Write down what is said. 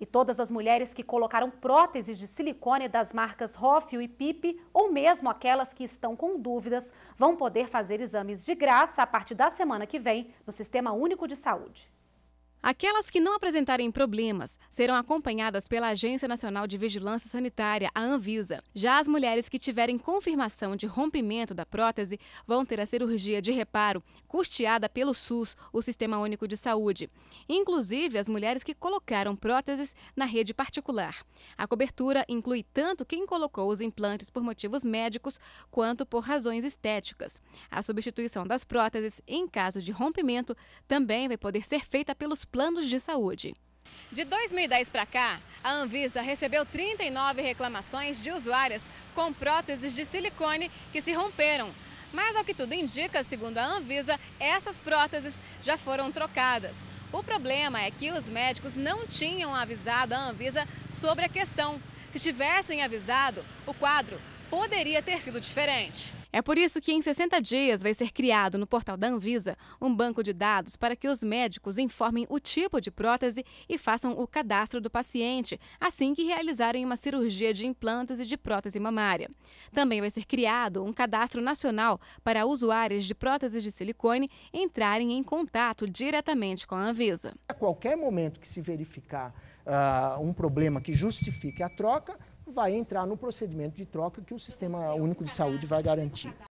E todas as mulheres que colocaram próteses de silicone das marcas Rofio e Pipe, ou mesmo aquelas que estão com dúvidas, vão poder fazer exames de graça a partir da semana que vem no Sistema Único de Saúde. Aquelas que não apresentarem problemas serão acompanhadas pela Agência Nacional de Vigilância Sanitária, a Anvisa. Já as mulheres que tiverem confirmação de rompimento da prótese vão ter a cirurgia de reparo custeada pelo SUS, o Sistema Único de Saúde. Inclusive as mulheres que colocaram próteses na rede particular. A cobertura inclui tanto quem colocou os implantes por motivos médicos quanto por razões estéticas. A substituição das próteses, em caso de rompimento, também vai poder ser feita pelos planos de saúde. De 2010 para cá, a Anvisa recebeu 39 reclamações de usuárias com próteses de silicone que se romperam. Mas, ao que tudo indica, segundo a Anvisa, essas próteses já foram trocadas. O problema é que os médicos não tinham avisado a Anvisa sobre a questão. Se tivessem avisado, o quadro poderia ter sido diferente. É por isso que em 60 dias vai ser criado no portal da Anvisa um banco de dados para que os médicos informem o tipo de prótese e façam o cadastro do paciente assim que realizarem uma cirurgia de implantes e de prótese mamária. Também vai ser criado um cadastro nacional para usuários de próteses de silicone entrarem em contato diretamente com a Anvisa. A qualquer momento que se verificar uh, um problema que justifique a troca, vai entrar no procedimento de troca que o Sistema Único de Saúde vai garantir.